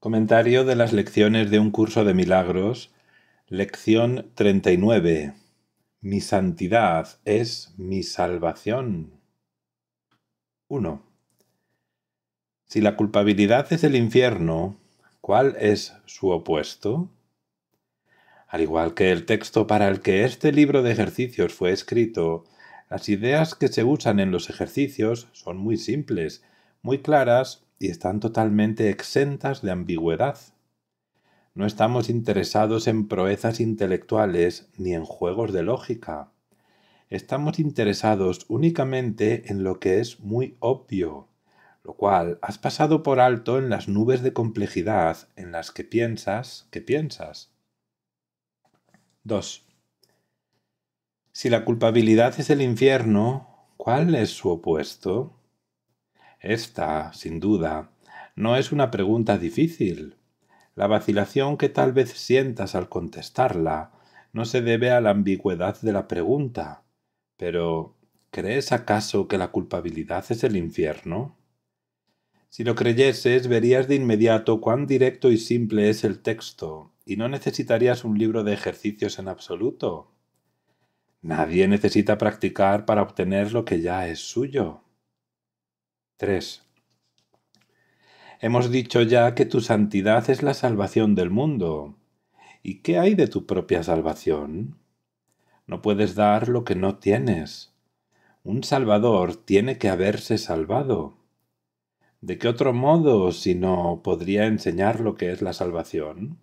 Comentario de las lecciones de un curso de milagros, lección 39. Mi santidad es mi salvación. 1. Si la culpabilidad es el infierno, ¿cuál es su opuesto? Al igual que el texto para el que este libro de ejercicios fue escrito, las ideas que se usan en los ejercicios son muy simples, muy claras y están totalmente exentas de ambigüedad. No estamos interesados en proezas intelectuales ni en juegos de lógica. Estamos interesados únicamente en lo que es muy obvio, lo cual has pasado por alto en las nubes de complejidad en las que piensas que piensas. 2. Si la culpabilidad es el infierno, ¿cuál es su opuesto? Esta, sin duda, no es una pregunta difícil. La vacilación que tal vez sientas al contestarla no se debe a la ambigüedad de la pregunta. Pero, ¿crees acaso que la culpabilidad es el infierno? Si lo creyeses, verías de inmediato cuán directo y simple es el texto, y no necesitarías un libro de ejercicios en absoluto. Nadie necesita practicar para obtener lo que ya es suyo. 3. Hemos dicho ya que tu santidad es la salvación del mundo. ¿Y qué hay de tu propia salvación? No puedes dar lo que no tienes. Un salvador tiene que haberse salvado. ¿De qué otro modo si no podría enseñar lo que es la salvación?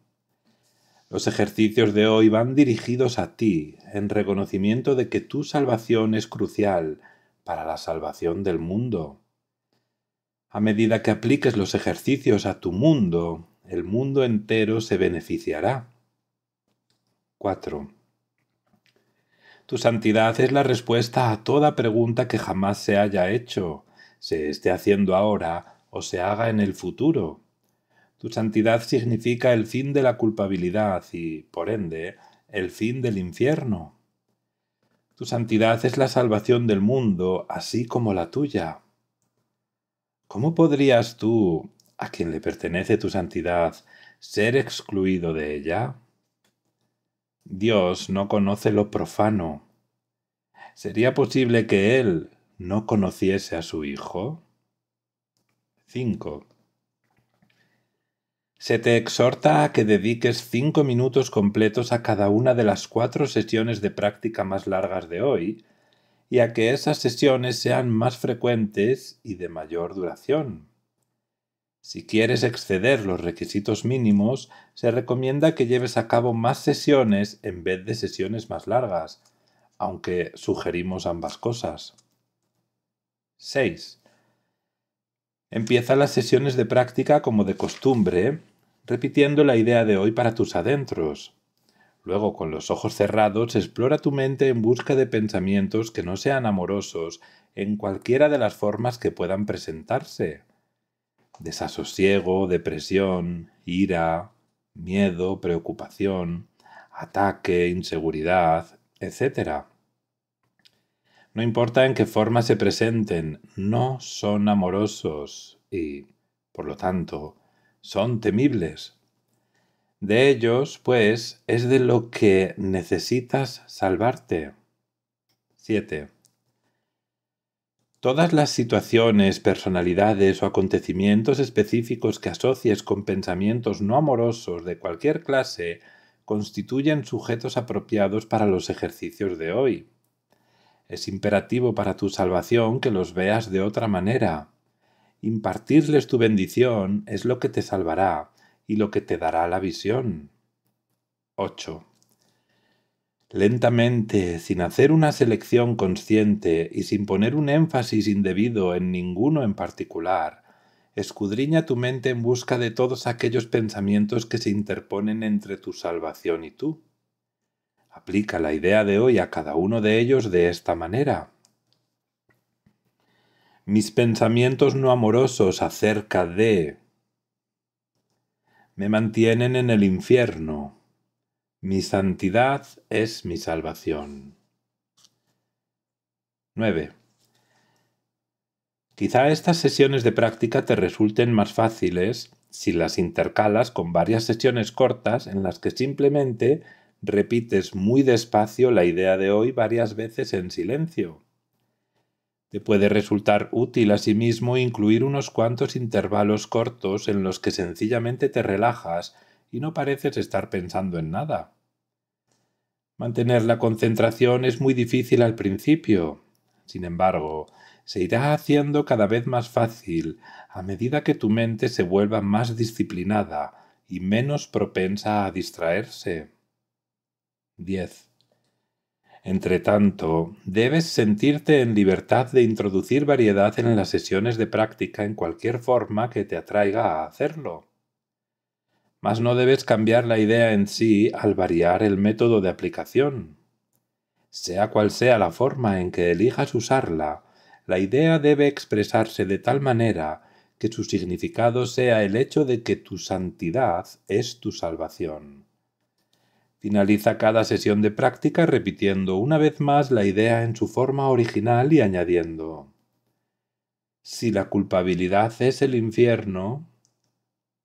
Los ejercicios de hoy van dirigidos a ti, en reconocimiento de que tu salvación es crucial para la salvación del mundo. A medida que apliques los ejercicios a tu mundo, el mundo entero se beneficiará. 4. Tu santidad es la respuesta a toda pregunta que jamás se haya hecho, se esté haciendo ahora o se haga en el futuro. Tu santidad significa el fin de la culpabilidad y, por ende, el fin del infierno. Tu santidad es la salvación del mundo, así como la tuya. ¿Cómo podrías tú, a quien le pertenece tu santidad, ser excluido de ella? Dios no conoce lo profano. ¿Sería posible que Él no conociese a su Hijo? 5. Se te exhorta a que dediques cinco minutos completos a cada una de las cuatro sesiones de práctica más largas de hoy, y a que esas sesiones sean más frecuentes y de mayor duración. Si quieres exceder los requisitos mínimos, se recomienda que lleves a cabo más sesiones en vez de sesiones más largas, aunque sugerimos ambas cosas. 6. Empieza las sesiones de práctica como de costumbre, repitiendo la idea de hoy para tus adentros. Luego, con los ojos cerrados, explora tu mente en busca de pensamientos que no sean amorosos en cualquiera de las formas que puedan presentarse. Desasosiego, depresión, ira, miedo, preocupación, ataque, inseguridad, etc. No importa en qué forma se presenten, no son amorosos y, por lo tanto, son temibles. De ellos, pues, es de lo que necesitas salvarte. 7. Todas las situaciones, personalidades o acontecimientos específicos que asocies con pensamientos no amorosos de cualquier clase constituyen sujetos apropiados para los ejercicios de hoy. Es imperativo para tu salvación que los veas de otra manera. Impartirles tu bendición es lo que te salvará y lo que te dará la visión. 8. Lentamente, sin hacer una selección consciente y sin poner un énfasis indebido en ninguno en particular, escudriña tu mente en busca de todos aquellos pensamientos que se interponen entre tu salvación y tú. Aplica la idea de hoy a cada uno de ellos de esta manera. Mis pensamientos no amorosos acerca de me mantienen en el infierno. Mi santidad es mi salvación. 9. Quizá estas sesiones de práctica te resulten más fáciles si las intercalas con varias sesiones cortas en las que simplemente repites muy despacio la idea de hoy varias veces en silencio te puede resultar útil asimismo incluir unos cuantos intervalos cortos en los que sencillamente te relajas y no pareces estar pensando en nada. Mantener la concentración es muy difícil al principio. Sin embargo, se irá haciendo cada vez más fácil a medida que tu mente se vuelva más disciplinada y menos propensa a distraerse. 10. Entre tanto, debes sentirte en libertad de introducir variedad en las sesiones de práctica en cualquier forma que te atraiga a hacerlo. Mas no debes cambiar la idea en sí al variar el método de aplicación. Sea cual sea la forma en que elijas usarla, la idea debe expresarse de tal manera que su significado sea el hecho de que tu santidad es tu salvación. Finaliza cada sesión de práctica repitiendo una vez más la idea en su forma original y añadiendo Si la culpabilidad es el infierno,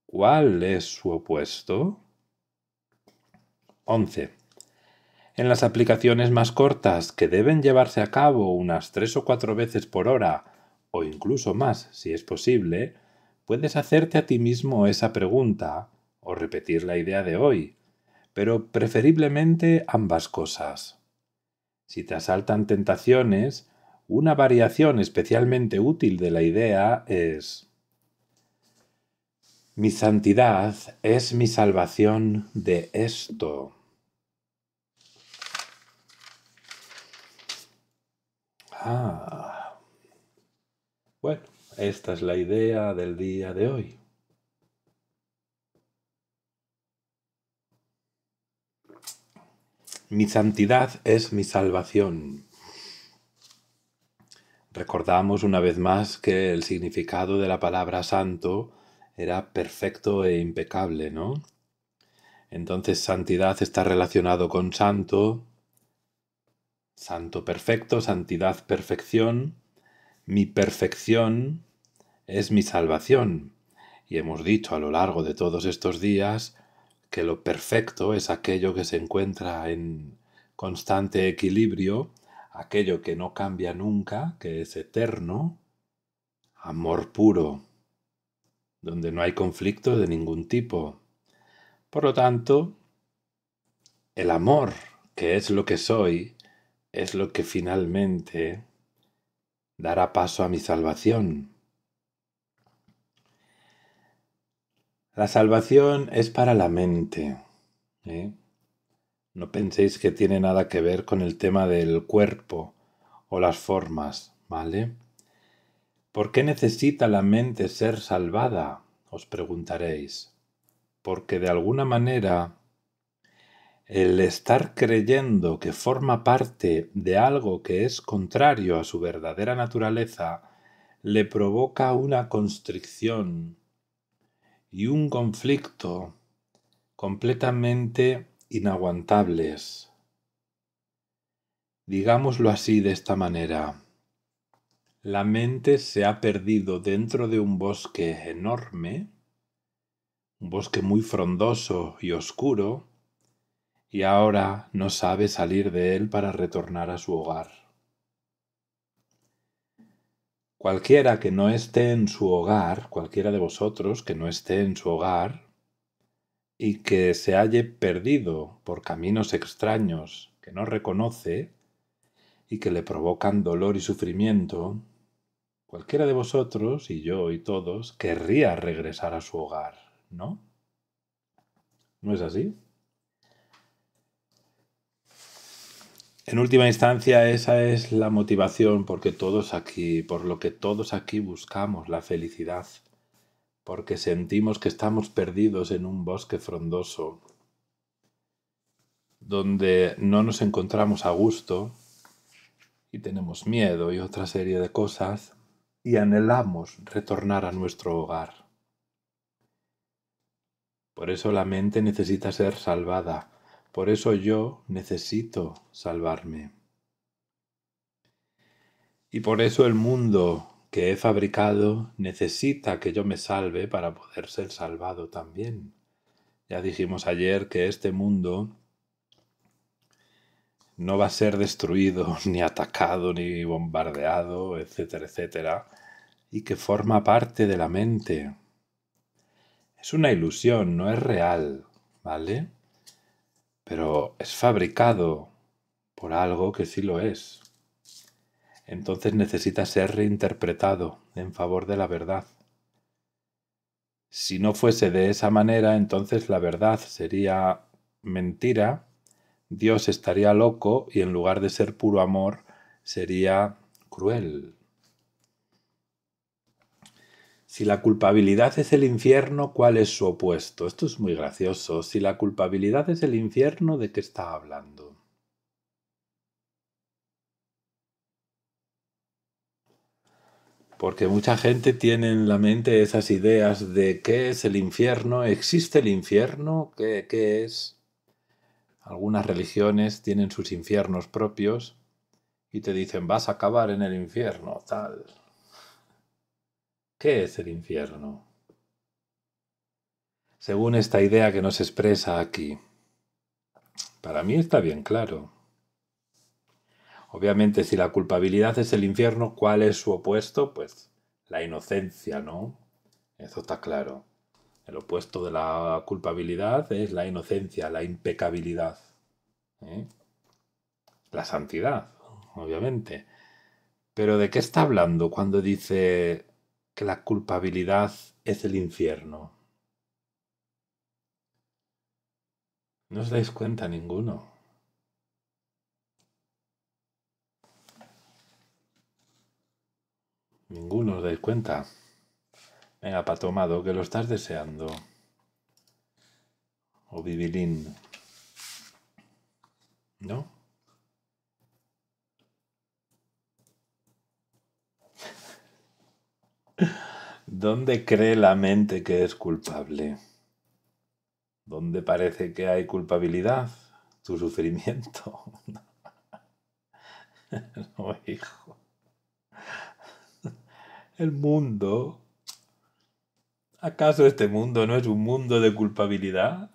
¿cuál es su opuesto? 11. En las aplicaciones más cortas, que deben llevarse a cabo unas tres o cuatro veces por hora, o incluso más si es posible, puedes hacerte a ti mismo esa pregunta o repetir la idea de hoy pero preferiblemente ambas cosas. Si te asaltan tentaciones, una variación especialmente útil de la idea es Mi santidad es mi salvación de esto. Ah. Bueno, esta es la idea del día de hoy. Mi santidad es mi salvación. Recordamos una vez más que el significado de la palabra santo era perfecto e impecable, ¿no? Entonces santidad está relacionado con santo, santo perfecto, santidad perfección, mi perfección es mi salvación. Y hemos dicho a lo largo de todos estos días que lo perfecto es aquello que se encuentra en constante equilibrio, aquello que no cambia nunca, que es eterno, amor puro, donde no hay conflicto de ningún tipo. Por lo tanto, el amor, que es lo que soy, es lo que finalmente dará paso a mi salvación. La salvación es para la mente. ¿eh? No penséis que tiene nada que ver con el tema del cuerpo o las formas, ¿vale? ¿Por qué necesita la mente ser salvada? Os preguntaréis. Porque de alguna manera el estar creyendo que forma parte de algo que es contrario a su verdadera naturaleza le provoca una constricción, y un conflicto completamente inaguantables. Digámoslo así de esta manera. La mente se ha perdido dentro de un bosque enorme, un bosque muy frondoso y oscuro, y ahora no sabe salir de él para retornar a su hogar. Cualquiera que no esté en su hogar, cualquiera de vosotros que no esté en su hogar y que se halle perdido por caminos extraños que no reconoce y que le provocan dolor y sufrimiento, cualquiera de vosotros, y yo y todos, querría regresar a su hogar, ¿no? ¿No es así? en última instancia, esa es la motivación porque todos aquí, por lo que todos aquí buscamos la felicidad, porque sentimos que estamos perdidos en un bosque frondoso, donde no nos encontramos a gusto y tenemos miedo y otra serie de cosas y anhelamos retornar a nuestro hogar. Por eso la mente necesita ser salvada por eso yo necesito salvarme. Y por eso el mundo que he fabricado necesita que yo me salve para poder ser salvado también. Ya dijimos ayer que este mundo no va a ser destruido, ni atacado, ni bombardeado, etcétera, etcétera, y que forma parte de la mente. Es una ilusión, no es real, ¿vale? pero es fabricado por algo que sí lo es. Entonces necesita ser reinterpretado en favor de la verdad. Si no fuese de esa manera, entonces la verdad sería mentira, Dios estaría loco y en lugar de ser puro amor, sería cruel. Si la culpabilidad es el infierno, ¿cuál es su opuesto? Esto es muy gracioso. Si la culpabilidad es el infierno, ¿de qué está hablando? Porque mucha gente tiene en la mente esas ideas de qué es el infierno, existe el infierno, qué, qué es. Algunas religiones tienen sus infiernos propios y te dicen vas a acabar en el infierno, tal. ¿Qué es el infierno? Según esta idea que nos expresa aquí, para mí está bien claro. Obviamente, si la culpabilidad es el infierno, ¿cuál es su opuesto? Pues la inocencia, ¿no? Eso está claro. El opuesto de la culpabilidad es la inocencia, la impecabilidad. ¿eh? La santidad, obviamente. Pero ¿de qué está hablando cuando dice que la culpabilidad es el infierno. No os dais cuenta ninguno. Ninguno os dais cuenta. Venga, patomado, que lo estás deseando. O bibilín. ¿No? ¿Dónde cree la mente que es culpable? ¿Dónde parece que hay culpabilidad? Tu sufrimiento. no, hijo. El mundo. ¿Acaso este mundo no es un mundo de culpabilidad?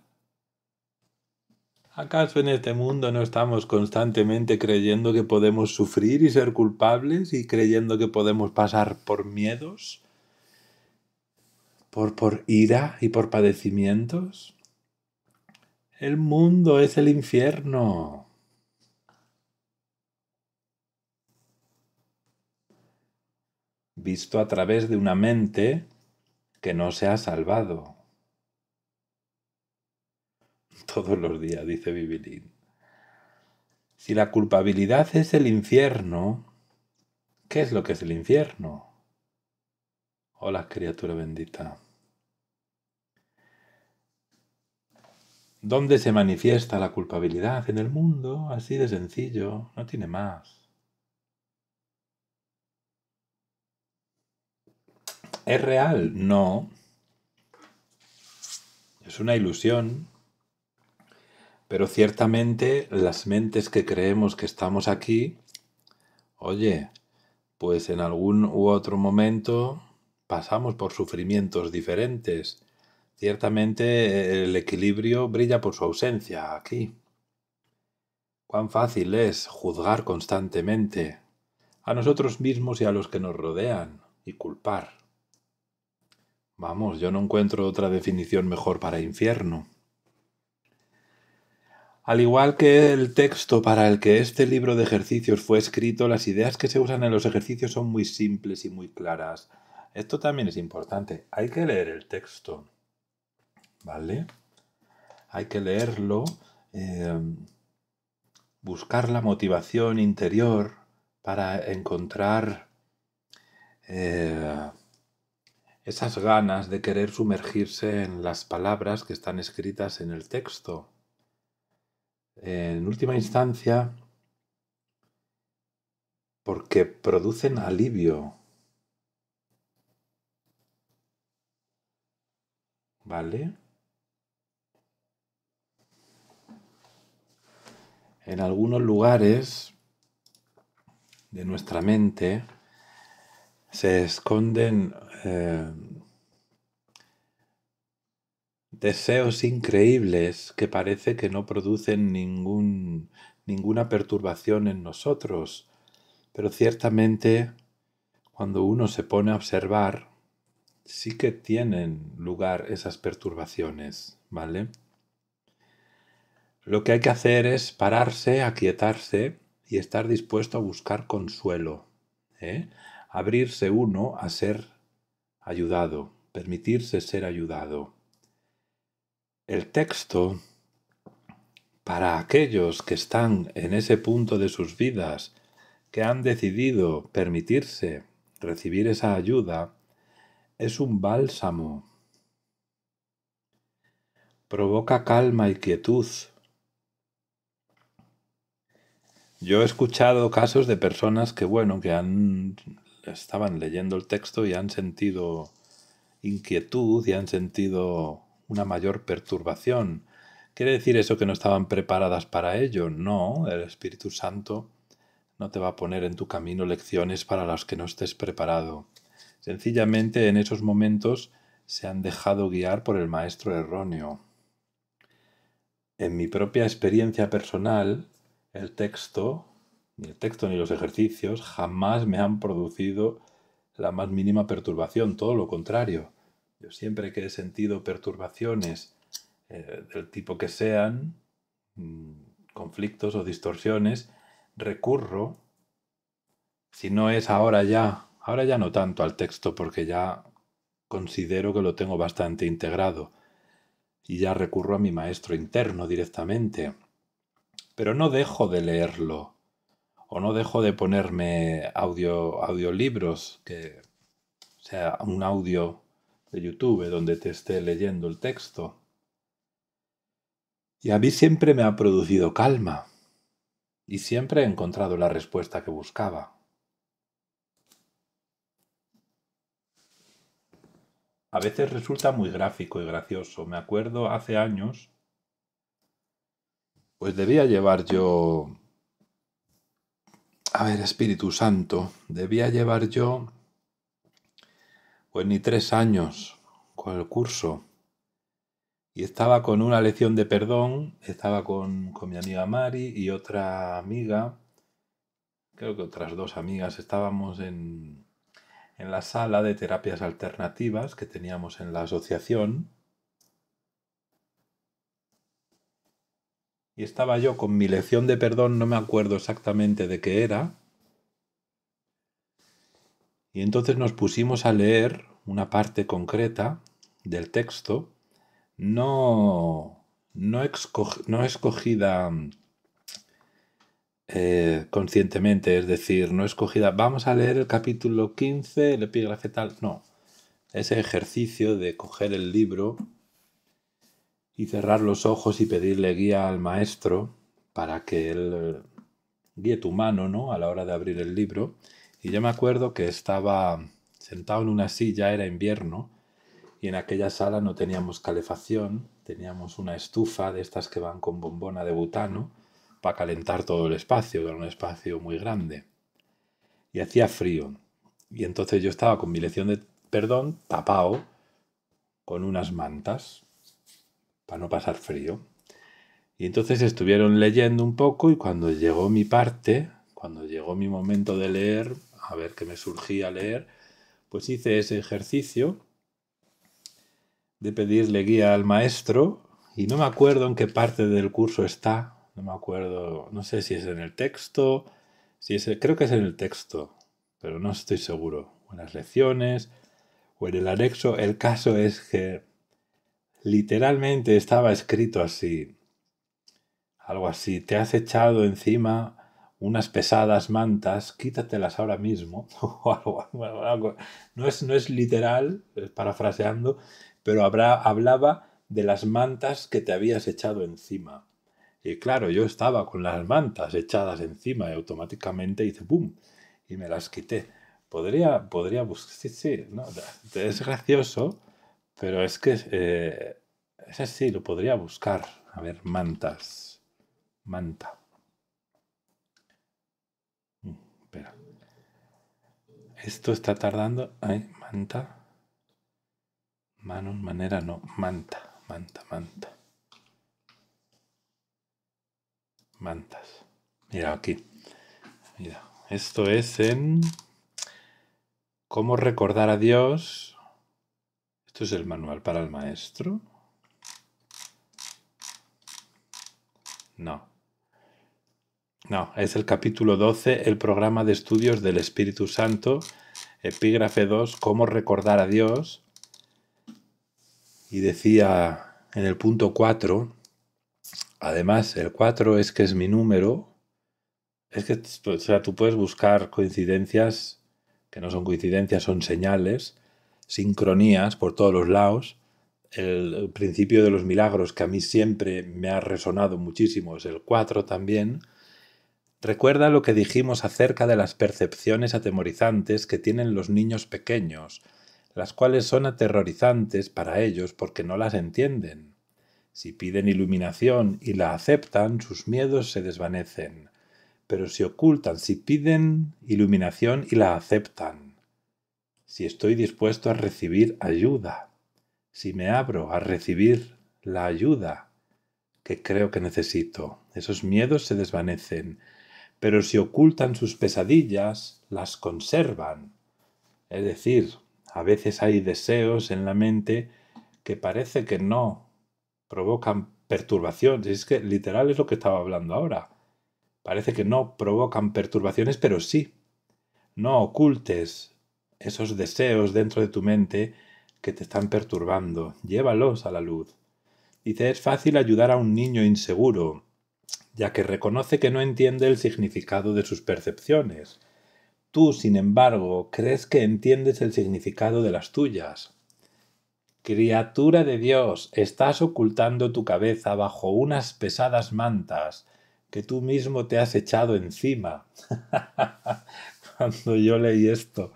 ¿Acaso en este mundo no estamos constantemente creyendo que podemos sufrir y ser culpables y creyendo que podemos pasar por miedos por, ira y por padecimientos? El mundo es el infierno. visto a través de una mente que no se ha salvado. Todos los días, dice Bibilín. Si la culpabilidad es el infierno, ¿qué es lo que es el infierno? Hola, criatura bendita. ¿Dónde se manifiesta la culpabilidad? En el mundo, así de sencillo, no tiene más. ¿Es real? No. Es una ilusión. Pero ciertamente las mentes que creemos que estamos aquí, oye, pues en algún u otro momento pasamos por sufrimientos diferentes Ciertamente el equilibrio brilla por su ausencia aquí. Cuán fácil es juzgar constantemente a nosotros mismos y a los que nos rodean y culpar. Vamos, yo no encuentro otra definición mejor para infierno. Al igual que el texto para el que este libro de ejercicios fue escrito, las ideas que se usan en los ejercicios son muy simples y muy claras. Esto también es importante. Hay que leer el texto ¿vale? Hay que leerlo, em, buscar la motivación interior para encontrar eh, esas ganas de querer sumergirse en las palabras que están escritas en el texto. En última instancia, porque producen alivio. ¿Vale? en algunos lugares de nuestra mente se esconden eh, deseos increíbles que parece que no producen ningún, ninguna perturbación en nosotros, pero ciertamente cuando uno se pone a observar, sí que tienen lugar esas perturbaciones, ¿vale? Lo que hay que hacer es pararse, aquietarse y estar dispuesto a buscar consuelo, ¿eh? abrirse uno a ser ayudado, permitirse ser ayudado. El texto, para aquellos que están en ese punto de sus vidas, que han decidido permitirse recibir esa ayuda, es un bálsamo. Provoca calma y quietud yo he escuchado casos de personas que, bueno, que han estaban leyendo el texto y han sentido inquietud y han sentido una mayor perturbación. ¿Quiere decir eso que no estaban preparadas para ello? No, el Espíritu Santo no te va a poner en tu camino lecciones para las que no estés preparado. Sencillamente en esos momentos se han dejado guiar por el maestro erróneo. En mi propia experiencia personal, el texto, ni el texto ni los ejercicios jamás me han producido la más mínima perturbación, todo lo contrario. Yo siempre que he sentido perturbaciones eh, del tipo que sean, mm, conflictos o distorsiones, recurro, si no es ahora ya, ahora ya no tanto al texto porque ya considero que lo tengo bastante integrado y ya recurro a mi maestro interno directamente pero no dejo de leerlo o no dejo de ponerme audiolibros, que o sea un audio de YouTube donde te esté leyendo el texto. Y a mí siempre me ha producido calma y siempre he encontrado la respuesta que buscaba. A veces resulta muy gráfico y gracioso. Me acuerdo hace años pues debía llevar yo... A ver, Espíritu Santo, debía llevar yo... Pues ni tres años con el curso. Y estaba con una lección de perdón, estaba con, mi amiga Mari y otra amiga, creo que otras dos amigas, estábamos en, en la sala de terapias alternativas que teníamos en la asociación y estaba yo con mi lección de perdón, no me acuerdo exactamente de qué era, y entonces nos pusimos a leer una parte concreta del texto, no, no, escogida eh, conscientemente, es decir, no escogida, vamos a leer el capítulo 15, el epígrafe tal, no, ese ejercicio de coger el libro y cerrar los ojos y pedirle guía al maestro para que él eh, guíe tu mano, ¿no? A la hora de abrir el libro. Y yo me acuerdo que estaba sentado en una silla, era invierno, y en aquella sala no teníamos calefacción, teníamos una estufa de estas que van con bombona de butano para calentar todo el espacio, era un espacio muy grande. Y hacía frío. Y entonces yo estaba con mi lección de perdón tapado con unas mantas para no pasar frío. Y entonces estuvieron leyendo un poco y cuando llegó mi parte, cuando llegó mi momento de leer, a ver qué me surgía leer, pues hice ese ejercicio de pedirle guía al maestro y no me acuerdo en qué parte del curso está, no me acuerdo, no sé si es en el texto, si es, creo que es en el texto, pero no estoy seguro, o en las lecciones, o en el anexo, el caso es que Literalmente estaba escrito así. Algo así, te has echado encima unas pesadas mantas, quítatelas ahora mismo. No, es, no es literal, parafraseando, pero hablaba de las mantas que te habías echado encima. Y claro, yo estaba con las mantas echadas encima y automáticamente hice ¡boom! y me las quité. Podría, buscar. Sí, sí, no, es gracioso pero es que es eh, ese sí, lo podría buscar. A ver, mantas. Manta. Mm, espera. Esto está tardando. Ay, manta. Manon, manera, no. Manta, manta, manta. Mantas. Mira, aquí. Mira, esto es en... ¿Cómo recordar a Dios? Esto es el manual para el maestro. No. No, es el capítulo 12, el programa de estudios del Espíritu Santo, epígrafe 2, cómo recordar a Dios. Y decía en el punto 4, además el 4 es que es mi número, es que tú puedes buscar coincidencias, que no son coincidencias, son señales, sincronías por todos los lados. El principio de los milagros que a mí siempre me ha resonado muchísimo es el 4 también. Recuerda lo que dijimos acerca de las percepciones atemorizantes que tienen los niños pequeños, las cuales son aterrorizantes para ellos porque no las entienden. Si piden iluminación y la aceptan, sus miedos se desvanecen. Pero si ocultan, si piden iluminación y la aceptan, si estoy dispuesto a recibir ayuda, si me abro a recibir la ayuda que creo que necesito. Esos miedos se desvanecen, pero si ocultan sus pesadillas, las conservan. Es decir, a veces hay deseos en la mente que parece que no provocan perturbaciones. Es que literal es lo que estaba hablando ahora. Parece que no provocan perturbaciones, pero sí. No ocultes esos deseos dentro de tu mente que te están perturbando. Llévalos a la luz. Dice, es fácil ayudar a un niño inseguro, ya que reconoce que no entiende el significado de sus percepciones. Tú, sin embargo, crees que entiendes el significado de las tuyas. Criatura de Dios, estás ocultando tu cabeza bajo unas pesadas mantas que tú mismo te has echado encima. Cuando yo leí esto,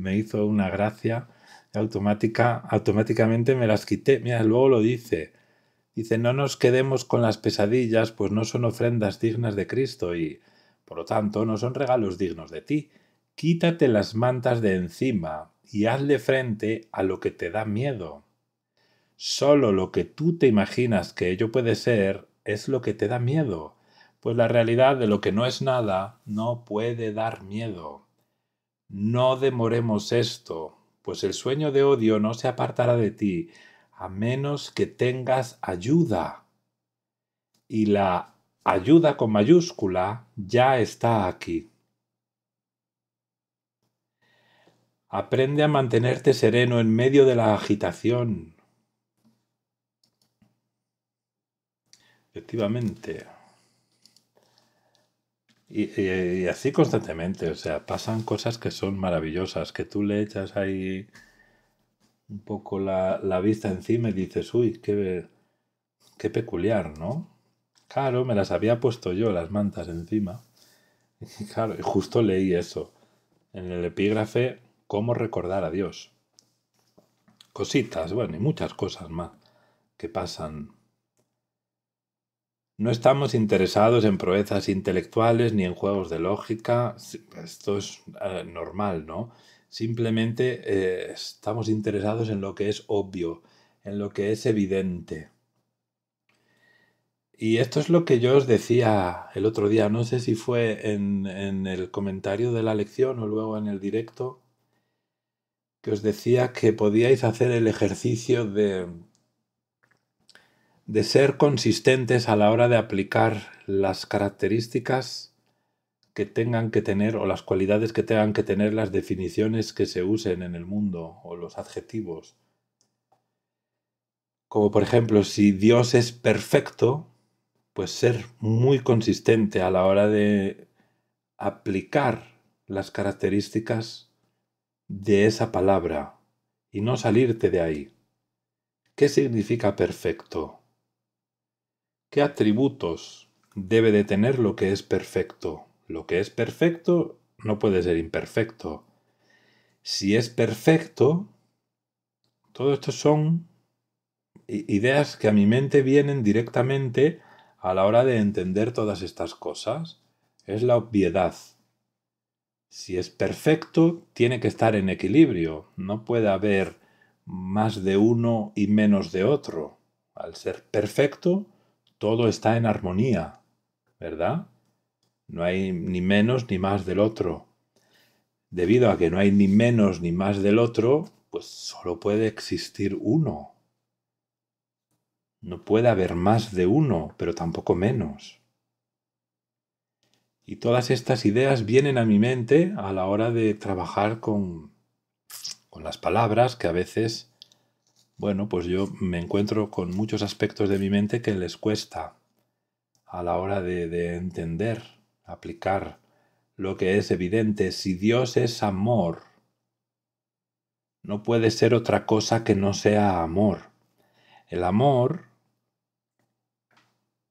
me hizo una gracia automática, automáticamente me las quité. Mira, luego lo dice. Dice, no nos quedemos con las pesadillas, pues no son ofrendas dignas de Cristo y, por lo tanto, no son regalos dignos de ti. Quítate las mantas de encima y hazle frente a lo que te da miedo. Solo lo que tú te imaginas que ello puede ser es lo que te da miedo, pues la realidad de lo que no es nada no puede dar miedo. No demoremos esto, pues el sueño de odio no se apartará de ti, a menos que tengas ayuda. Y la ayuda con mayúscula ya está aquí. Aprende a mantenerte sereno en medio de la agitación. Efectivamente. Y, así constantemente, o sea, pasan cosas que son maravillosas, que tú le echas ahí un poco la, vista encima y dices, uy, qué, qué peculiar, ¿no? Claro, me las había puesto yo, las mantas encima. Y justo leí eso, en el epígrafe, cómo recordar a Dios. Cositas, bueno, y muchas cosas más que pasan no estamos interesados en proezas intelectuales ni en juegos de lógica, esto es eh, normal, ¿no? Simplemente eh, estamos interesados en lo que es obvio, en lo que es evidente. Y esto es lo que yo os decía el otro día, no sé si fue en el comentario de la lección o luego en el directo, que os decía que podíais hacer el ejercicio de de ser consistentes a la hora de aplicar las características que tengan que tener o las cualidades que tengan que tener las definiciones que se usen en el mundo o los adjetivos. Como por ejemplo, si Dios es perfecto, pues ser muy consistente a la hora de aplicar las características de esa palabra y no salirte de ahí. ¿Qué significa perfecto? ¿Qué atributos debe de tener lo que es perfecto? Lo que es perfecto no puede ser imperfecto. Si es perfecto, todo esto son ideas que a mi mente vienen directamente a la hora de entender todas estas cosas. Es la obviedad. Si es perfecto, tiene que estar en equilibrio. No puede haber más de uno y menos de otro. Al ser perfecto, todo está en armonía, ¿verdad? No hay ni menos ni más del otro. Debido a que no hay ni menos ni más del otro, pues solo puede existir uno. No puede haber más de uno, pero tampoco menos. Y todas estas ideas vienen a mi mente a la hora de trabajar con, con las palabras que a veces bueno, pues yo me encuentro con muchos aspectos de mi mente que les cuesta a la hora de, entender, aplicar lo que es evidente. Si Dios es amor, no puede ser otra cosa que no sea amor. El amor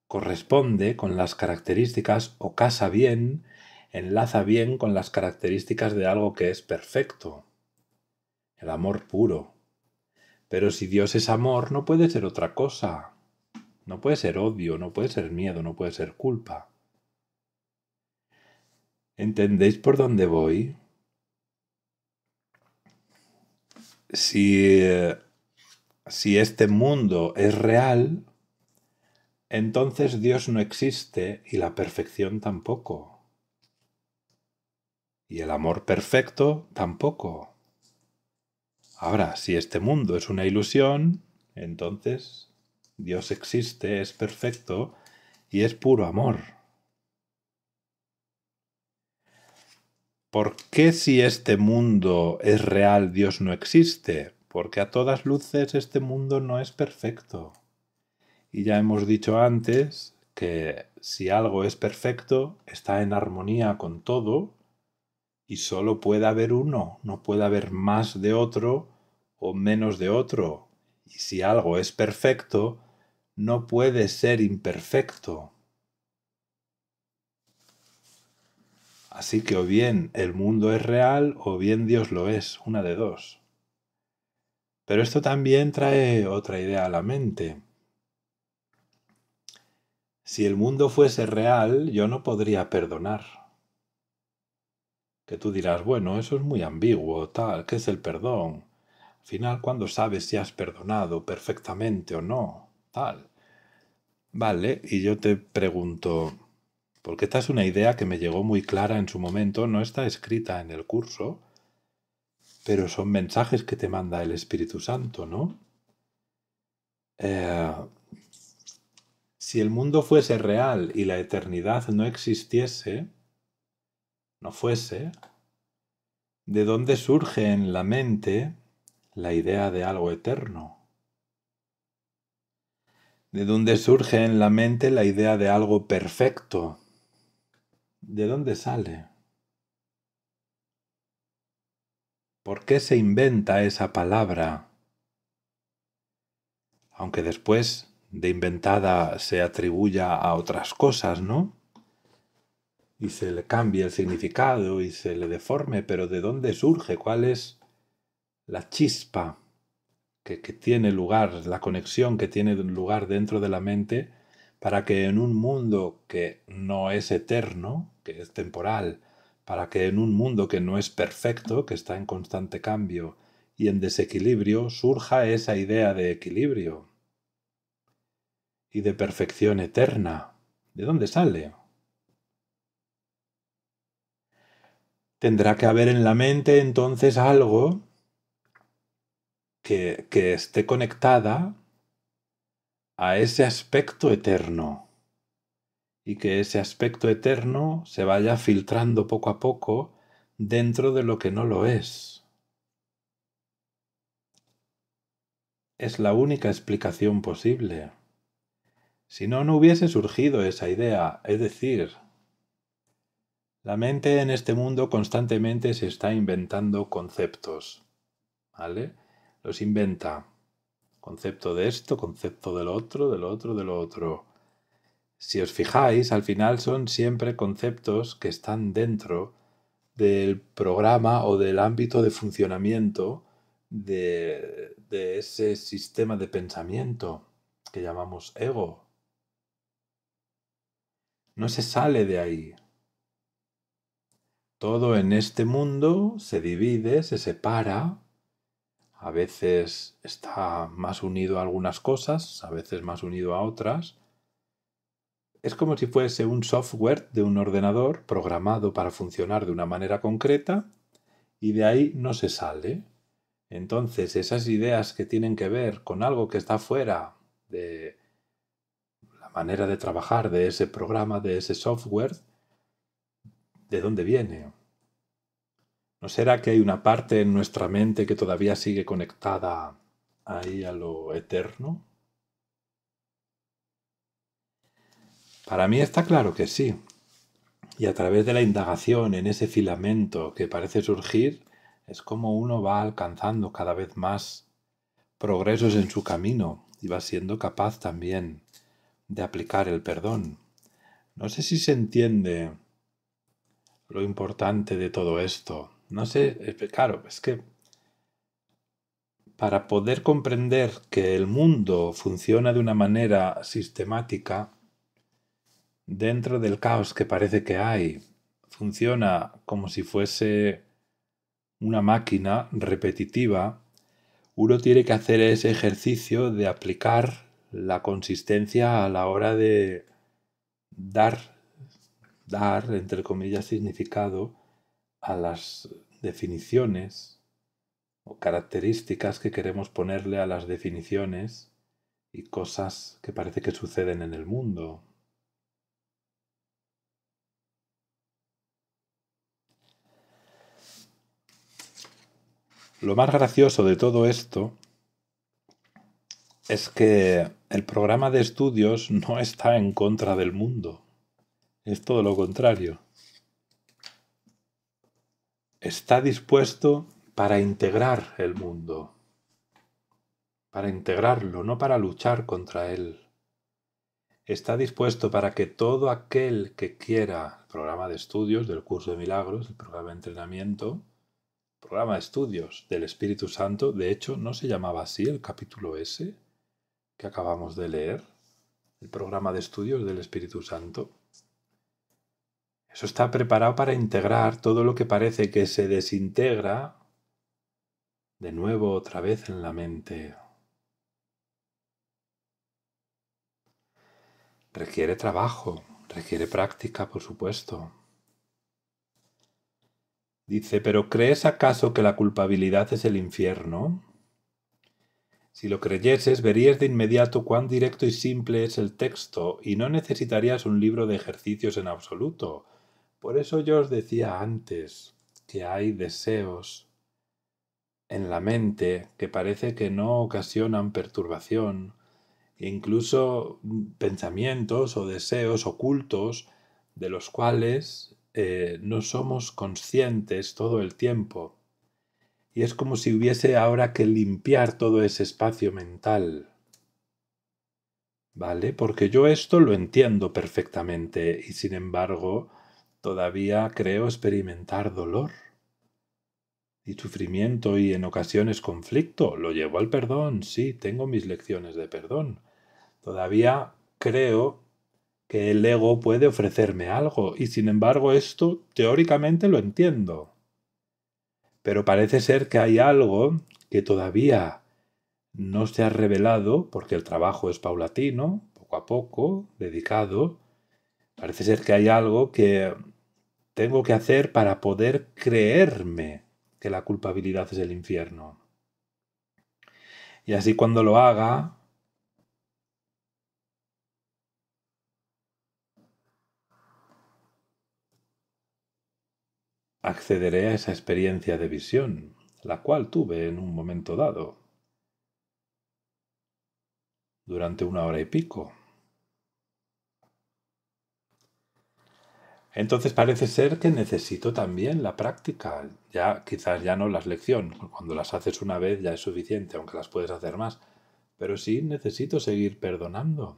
corresponde con las características o casa bien, enlaza bien con las características de algo que es perfecto. El amor puro, pero si Dios es amor, no puede ser otra cosa. No puede ser odio, no puede ser miedo, no puede ser culpa. ¿Entendéis por dónde voy? Si, eh, si este mundo es real, entonces Dios no existe y la perfección tampoco. Y el amor perfecto tampoco. Ahora, si este mundo es una ilusión, entonces Dios existe, es perfecto y es puro amor. ¿Por qué si este mundo es real, Dios no existe? Porque a todas luces este mundo no es perfecto. Y ya hemos dicho antes que si algo es perfecto, está en armonía con todo, y solo puede haber uno, no puede haber más de otro o menos de otro. Y si algo es perfecto, no puede ser imperfecto. Así que o bien el mundo es real o bien Dios lo es, una de dos. Pero esto también trae otra idea a la mente. Si el mundo fuese real, yo no podría perdonar que tú dirás, bueno, eso es muy ambiguo, tal, ¿qué es el perdón? Al final, ¿cuándo sabes si has perdonado perfectamente o no? Tal. Vale, y yo te pregunto, porque esta es una idea que me llegó muy clara en su momento, no está escrita en el curso, pero son mensajes que te manda el Espíritu Santo, ¿no? Eh, si el mundo fuese real y la eternidad no existiese, no fuese, ¿de dónde surge en la mente la idea de algo eterno? ¿De dónde surge en la mente la idea de algo perfecto? ¿De dónde sale? ¿Por qué se inventa esa palabra? Aunque después de inventada se atribuya a otras cosas, ¿no? y se le cambia el significado y se le deforme, pero ¿de dónde surge? ¿Cuál es la chispa que, que tiene lugar, la conexión que tiene lugar dentro de la mente para que en un mundo que no es eterno, que es temporal, para que en un mundo que no es perfecto, que está en constante cambio y en desequilibrio, surja esa idea de equilibrio y de perfección eterna. ¿De dónde sale? Tendrá que haber en la mente entonces algo que, esté conectada a ese aspecto eterno y que ese aspecto eterno se vaya filtrando poco a poco dentro de lo que no lo es. Es la única explicación posible. Si no, no hubiese surgido esa idea, es decir, la mente en este mundo constantemente se está inventando conceptos. ¿Vale? Los inventa. Concepto de esto, concepto del otro, del otro, del otro. Si os fijáis, al final son siempre conceptos que están dentro del programa o del ámbito de funcionamiento de ese sistema de pensamiento que llamamos ego. No se sale de ahí. Todo en este mundo se divide, se separa. A veces está más unido a algunas cosas, a veces más unido a otras. Es como si fuese un software de un ordenador programado para funcionar de una manera concreta y de ahí no se sale. Entonces, esas ideas que tienen que ver con algo que está fuera de la manera de trabajar de ese programa, de ese software, ¿De dónde viene? ¿No será que hay una parte en nuestra mente que todavía sigue conectada ahí a lo eterno? Para mí está claro que sí. Y a través de la indagación en ese filamento que parece surgir, es como uno va alcanzando cada vez más progresos en su camino y va siendo capaz también de aplicar el perdón. No sé si se entiende lo importante de todo esto. No sé, claro, es que para poder comprender que el mundo funciona de una manera sistemática, dentro del caos que parece que hay, funciona como si fuese una máquina repetitiva, uno tiene que hacer ese ejercicio de aplicar la consistencia a la hora de dar dar, entre comillas, significado a las definiciones o características que queremos ponerle a las definiciones y cosas que parece que suceden en el mundo. Lo más gracioso de todo esto es que el programa de estudios no está en contra del mundo es todo lo contrario. Está dispuesto para integrar el mundo, para integrarlo, no para luchar contra él. Está dispuesto para que todo aquel que quiera el programa de estudios del curso de milagros, el programa de entrenamiento, programa de estudios del Espíritu Santo, de hecho, ¿no se llamaba así el capítulo S que acabamos de leer? El programa de estudios del Espíritu Santo. Eso está preparado para integrar todo lo que parece que se desintegra de nuevo otra vez en la mente. Requiere trabajo, requiere práctica, por supuesto. Dice, pero ¿crees acaso que la culpabilidad es el infierno? Si lo creyeses, verías de inmediato cuán directo y simple es el texto y no necesitarías un libro de ejercicios en absoluto por eso yo os decía antes que hay deseos en la mente que parece que no ocasionan perturbación, e incluso pensamientos o deseos ocultos de los cuales eh, no somos conscientes todo el tiempo. Y es como si hubiese ahora que limpiar todo ese espacio mental. ¿Vale? Porque yo esto lo entiendo perfectamente y sin embargo Todavía creo experimentar dolor y sufrimiento y en ocasiones conflicto. Lo llevo al perdón, sí, tengo mis lecciones de perdón. Todavía creo que el ego puede ofrecerme algo y sin embargo esto teóricamente lo entiendo. Pero parece ser que hay algo que todavía no se ha revelado porque el trabajo es paulatino, poco a poco, dedicado, Parece ser que hay algo que tengo que hacer para poder creerme que la culpabilidad es el infierno. Y así cuando lo haga, accederé a esa experiencia de visión, la cual tuve en un momento dado, durante una hora y pico. Entonces parece ser que necesito también la práctica, ya quizás ya no las lecciones, cuando las haces una vez ya es suficiente, aunque las puedes hacer más, pero sí necesito seguir perdonando,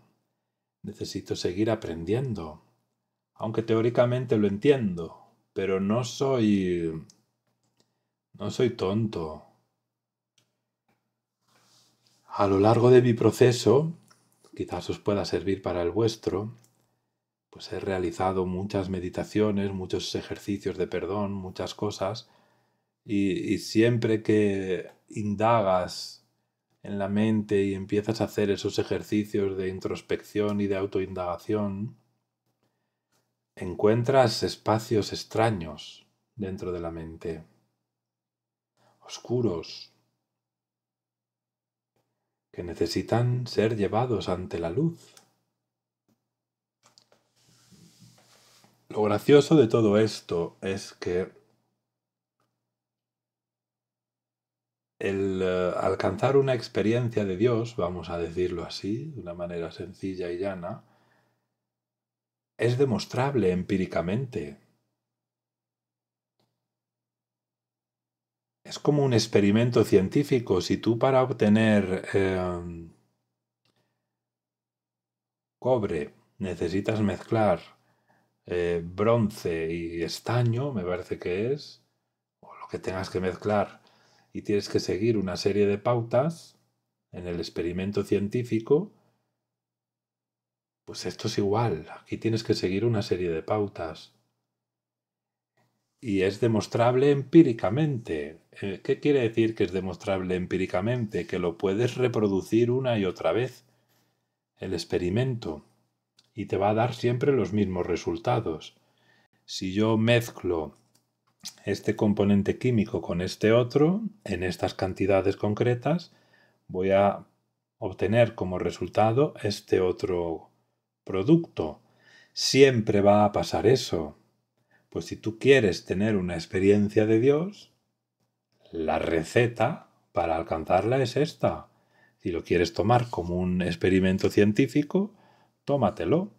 necesito seguir aprendiendo, aunque teóricamente lo entiendo, pero no soy no soy tonto. A lo largo de mi proceso, quizás os pueda servir para el vuestro, pues he realizado muchas meditaciones, muchos ejercicios de perdón, muchas cosas, y, y siempre que indagas en la mente y empiezas a hacer esos ejercicios de introspección y de autoindagación, encuentras espacios extraños dentro de la mente, oscuros, que necesitan ser llevados ante la luz. Lo gracioso de todo esto es que el eh, alcanzar una experiencia de Dios, vamos a decirlo así, de una manera sencilla y llana, es demostrable empíricamente. Es como un experimento científico. Si tú para obtener em, cobre necesitas mezclar eh, bronce y estaño, me parece que es, o lo que tengas que mezclar, y tienes que seguir una serie de pautas en el experimento científico, pues esto es igual, aquí tienes que seguir una serie de pautas. Y es demostrable empíricamente. Eh, ¿Qué quiere decir que es demostrable empíricamente? Que lo puedes reproducir una y otra vez. El experimento y te va a dar siempre los mismos resultados. Si yo mezclo este componente químico con este otro, en estas cantidades concretas, voy a obtener como resultado este otro producto. Siempre va a pasar eso. Pues si tú quieres tener una experiencia de Dios, la receta para alcanzarla es esta. Si lo quieres tomar como un experimento científico, tómatelo.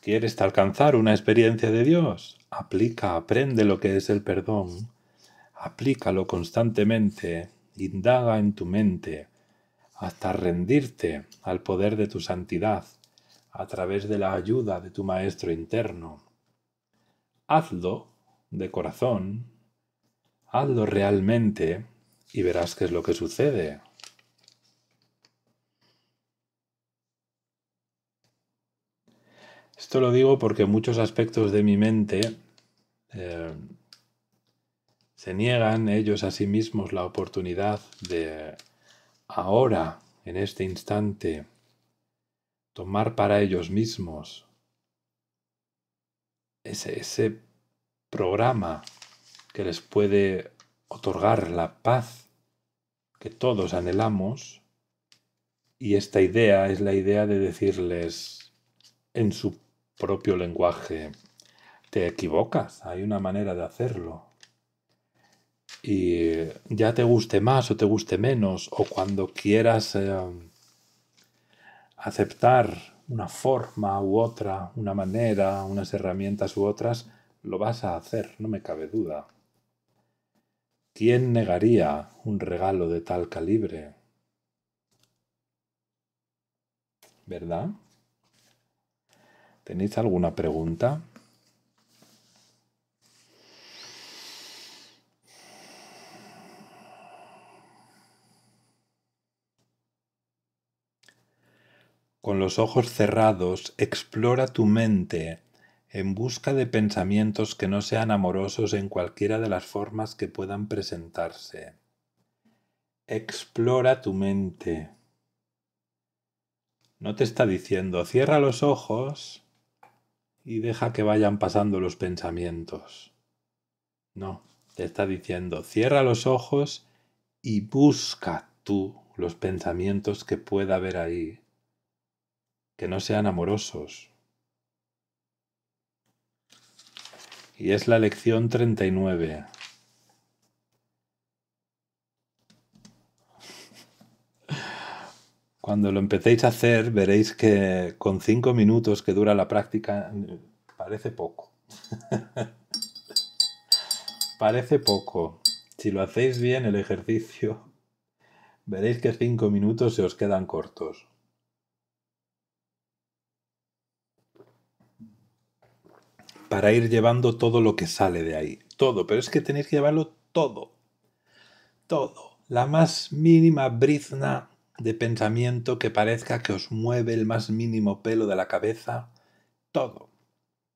¿Quieres alcanzar una experiencia de Dios? Aplica, aprende lo que es el perdón. Aplícalo constantemente, indaga en tu mente, hasta rendirte al poder de tu santidad a través de la ayuda de tu Maestro interno. Hazlo de corazón, hazlo realmente y verás qué es lo que sucede. Esto lo digo porque muchos aspectos de mi mente eh, se niegan ellos a sí mismos la oportunidad de ahora, en este instante, tomar para ellos mismos ese programa que les puede otorgar la paz que todos anhelamos. Y esta idea es la idea de decirles en su propio lenguaje. Te equivocas, hay una manera de hacerlo. Y ya te guste más o te guste menos, o cuando quieras eh, aceptar una forma u otra, una manera, unas herramientas u otras, lo vas a hacer, no me cabe duda. ¿Quién negaría un regalo de tal calibre? ¿Verdad? ¿Tenéis alguna pregunta? Con los ojos cerrados, explora tu mente en busca de pensamientos que no sean amorosos en cualquiera de las formas que puedan presentarse. Explora tu mente. No te está diciendo, cierra los ojos y deja que vayan pasando los pensamientos. No, te está diciendo, cierra los ojos y busca tú los pensamientos que pueda haber ahí, que no sean amorosos. Y es la lección 39. Cuando lo empecéis a hacer, veréis que con cinco minutos que dura la práctica, parece poco. parece poco. Si lo hacéis bien el ejercicio, veréis que cinco minutos se os quedan cortos. Para ir llevando todo lo que sale de ahí. Todo, pero es que tenéis que llevarlo todo. Todo. La más mínima brizna de pensamiento que parezca que os mueve el más mínimo pelo de la cabeza, todo,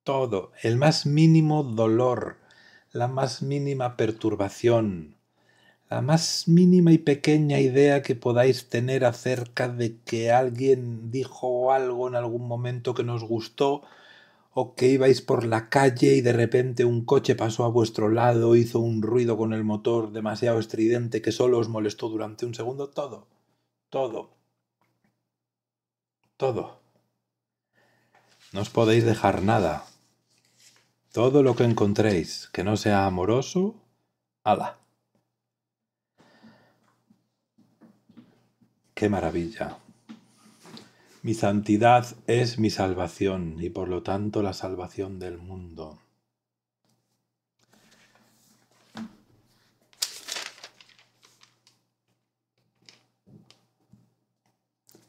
todo, el más mínimo dolor, la más mínima perturbación, la más mínima y pequeña idea que podáis tener acerca de que alguien dijo algo en algún momento que nos gustó, o que ibais por la calle y de repente un coche pasó a vuestro lado, hizo un ruido con el motor demasiado estridente que solo os molestó durante un segundo, todo todo. Todo. No os podéis dejar nada. Todo lo que encontréis que no sea amoroso, ala. ¡Qué maravilla! Mi santidad es mi salvación y por lo tanto la salvación del mundo.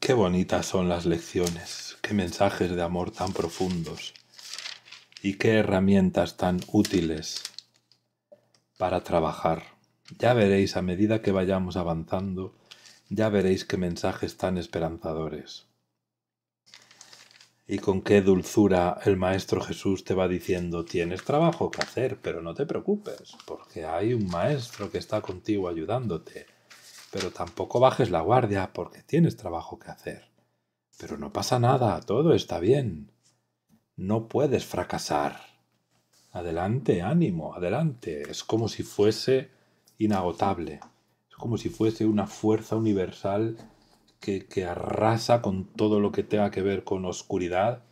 Qué bonitas son las lecciones, qué mensajes de amor tan profundos y qué herramientas tan útiles para trabajar. Ya veréis a medida que vayamos avanzando, ya veréis qué mensajes tan esperanzadores. Y con qué dulzura el Maestro Jesús te va diciendo, tienes trabajo que hacer, pero no te preocupes, porque hay un Maestro que está contigo ayudándote pero tampoco bajes la guardia porque tienes trabajo que hacer. Pero no pasa nada, todo está bien. No puedes fracasar. Adelante, ánimo, adelante. Es como si fuese inagotable. Es como si fuese una fuerza universal que, arrasa con todo lo que tenga que ver con oscuridad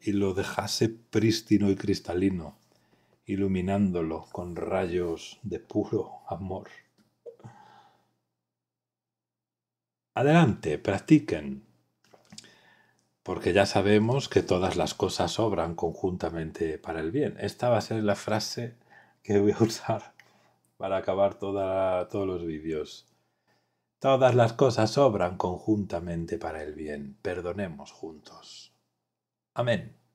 y lo dejase prístino y cristalino, iluminándolo con rayos de puro amor. Adelante, practiquen. Porque ya sabemos que todas las cosas obran conjuntamente para el bien. Esta va a ser la frase que voy a usar para acabar todos los vídeos. Todas las cosas obran conjuntamente para el bien. Perdonemos juntos. Amén.